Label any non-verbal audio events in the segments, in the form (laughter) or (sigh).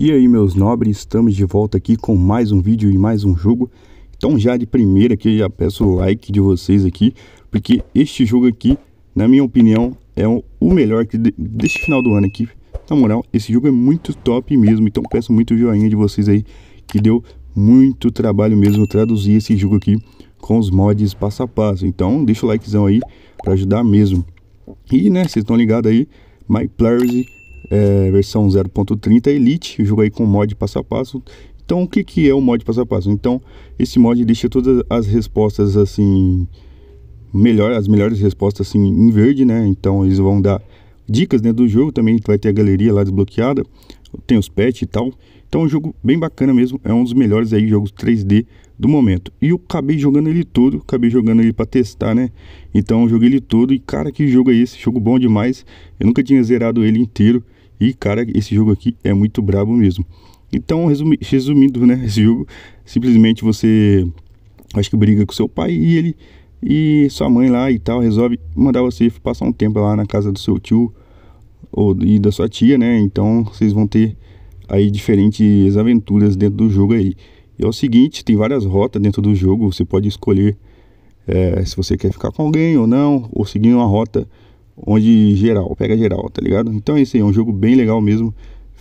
E aí meus nobres, estamos de volta aqui com mais um vídeo e mais um jogo Então já de primeira aqui, já peço o like de vocês aqui Porque este jogo aqui, na minha opinião, é o melhor que deste final do ano aqui Na moral, esse jogo é muito top mesmo Então peço muito joinha de vocês aí Que deu muito trabalho mesmo traduzir esse jogo aqui com os mods passo a passo Então deixa o likezão aí para ajudar mesmo E né, vocês estão ligados aí, My Players é, versão 0.30 Elite, jogo aí com mod passo a passo. Então, o que, que é o mod passo a passo? Então, esse mod deixa todas as respostas assim, melhor, as melhores respostas assim em verde, né? Então, eles vão dar dicas dentro né, do jogo, também vai ter a galeria lá desbloqueada, tem os pets e tal. Então, é um jogo bem bacana mesmo, é um dos melhores aí jogos 3D do momento. E eu acabei jogando ele todo, acabei jogando ele para testar, né? Então, joguei ele todo e cara, que jogo é esse? Jogo bom demais. Eu nunca tinha zerado ele inteiro. E, cara, esse jogo aqui é muito brabo mesmo. Então, resumi, resumindo, né? (laughs) Esse jogo, simplesmente você acho que briga com seu pai e ele e sua mãe lá e tal resolve mandar você passar um tempo lá na casa do seu tio ou e da sua tia, né? Então vocês vão ter aí diferentes aventuras dentro do jogo aí. E é o seguinte, tem várias rotas dentro do jogo, você pode escolher é, se você quer ficar com alguém ou não, ou seguir uma rota onde geral, pega geral, tá ligado? Então é isso aí, é um jogo bem legal mesmo,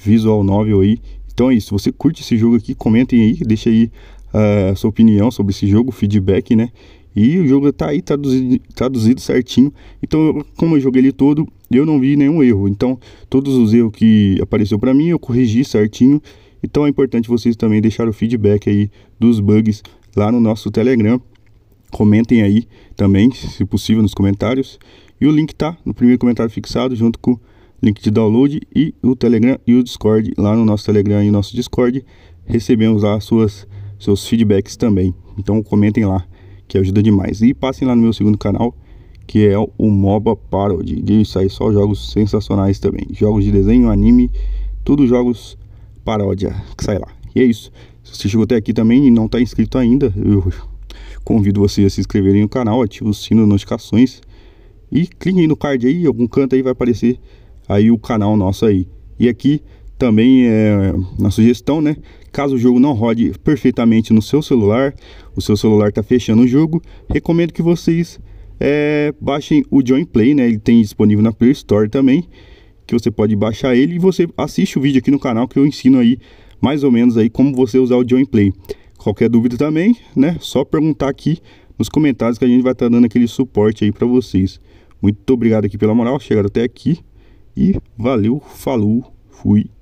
visual novel aí. Então é isso, se você curte esse jogo aqui, comentem aí, deixa aí a uh, sua opinião sobre esse jogo, feedback, né? E o jogo tá aí traduzido, traduzido certinho. Então, como eu joguei ele todo, eu não vi nenhum erro. Então, todos os erros que apareceu para mim, eu corrigi certinho. Então, é importante vocês também deixar o feedback aí dos bugs lá no nosso Telegram. Comentem aí também, se possível, nos comentários. E o link tá no primeiro comentário fixado, junto com o link de download e o Telegram e o Discord. Lá no nosso Telegram e nosso Discord recebemos lá suas, seus feedbacks também. Então comentem lá, que ajuda demais. E passem lá no meu segundo canal, que é o MOBA Parody. E isso aí só jogos sensacionais também. Jogos de desenho, anime, tudo jogos paródia que sai lá. E é isso. Se você chegou até aqui também e não está inscrito ainda, eu convido vocês a se inscreverem no canal, ative o sino de notificações e clique aí no card aí, algum canto aí vai aparecer aí o canal nosso aí. E aqui também é uma sugestão, né? Caso o jogo não rode perfeitamente no seu celular, o seu celular está fechando o jogo, recomendo que vocês é, baixem o Join Play, né? Ele tem disponível na Play Store também, que você pode baixar ele e você assiste o vídeo aqui no canal que eu ensino aí mais ou menos aí como você usar o Join Play. Qualquer dúvida também, né? Só perguntar aqui nos comentários que a gente vai estar tá dando aquele suporte aí para vocês. Muito obrigado aqui pela moral, chegaram até aqui. E valeu, falou, fui.